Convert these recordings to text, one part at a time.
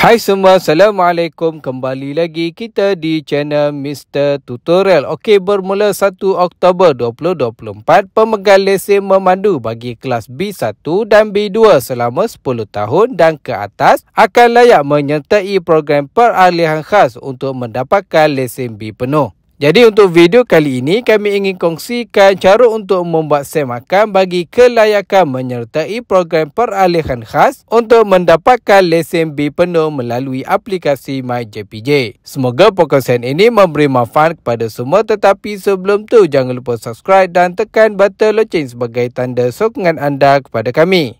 Hai semua, Assalamualaikum. Kembali lagi kita di channel Mr. Tutorial. Okey, bermula 1 Oktober 2024, pemegang lesen memandu bagi kelas B1 dan B2 selama 10 tahun dan ke atas akan layak menyertai program peralihan khas untuk mendapatkan lesen B penuh. Jadi untuk video kali ini kami ingin kongsikan cara untuk membuat semakan bagi kelayakan menyertai program peralihan khas untuk mendapatkan lesen B penuh melalui aplikasi MyJPJ. Semoga perkongsian ini memberi manfaat kepada semua tetapi sebelum tu jangan lupa subscribe dan tekan butang loceng sebagai tanda sokongan anda kepada kami.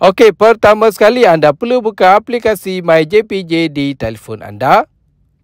Okey, pertama sekali anda perlu buka aplikasi MyJPJ di telefon anda.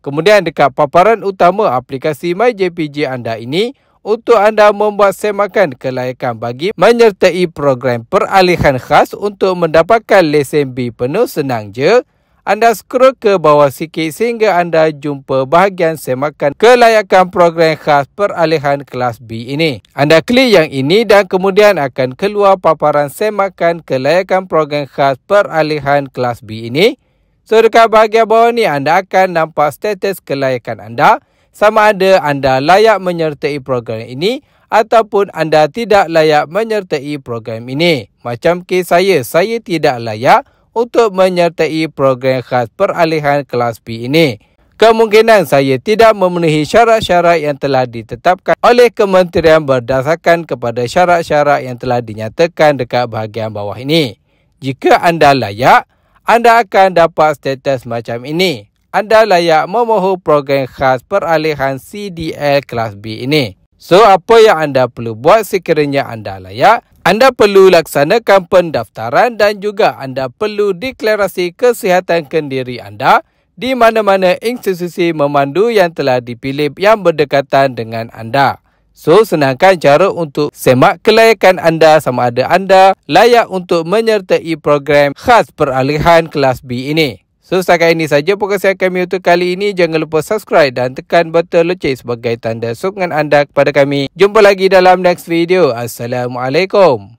Kemudian dekat paparan utama aplikasi MyJPJ anda ini untuk anda membuat semakan kelayakan bagi menyertai program peralihan khas untuk mendapatkan lesen B penuh senang je anda scroll ke bawah sikit sehingga anda jumpa bahagian semakan kelayakan program khas peralihan kelas B ini. Anda klik yang ini dan kemudian akan keluar paparan semakan kelayakan program khas peralihan kelas B ini. So dekat bahagian bawah ni anda akan nampak status kelayakan anda sama ada anda layak menyertai program ini ataupun anda tidak layak menyertai program ini. Macam kes saya, saya tidak layak untuk menyertai program khas peralihan kelas B ini. Kemungkinan saya tidak memenuhi syarat-syarat yang telah ditetapkan oleh kementerian berdasarkan kepada syarat-syarat yang telah dinyatakan dekat bahagian bawah ini. Jika anda layak, anda akan dapat status macam ini. Anda layak memohon program khas peralihan CDL kelas B ini. So, apa yang anda perlu buat sekiranya anda layak? Anda perlu laksanakan pendaftaran dan juga anda perlu deklarasi kesihatan kendiri anda di mana-mana institusi memandu yang telah dipilih yang berdekatan dengan anda. So, senangkan cara untuk semak kelayakan anda sama ada anda layak untuk menyertai program khas peralihan kelas B ini. So setakat ini saja pokok saya kami untuk kali ini. Jangan lupa subscribe dan tekan butang loceng sebagai tanda sokongan anda kepada kami. Jumpa lagi dalam next video. Assalamualaikum.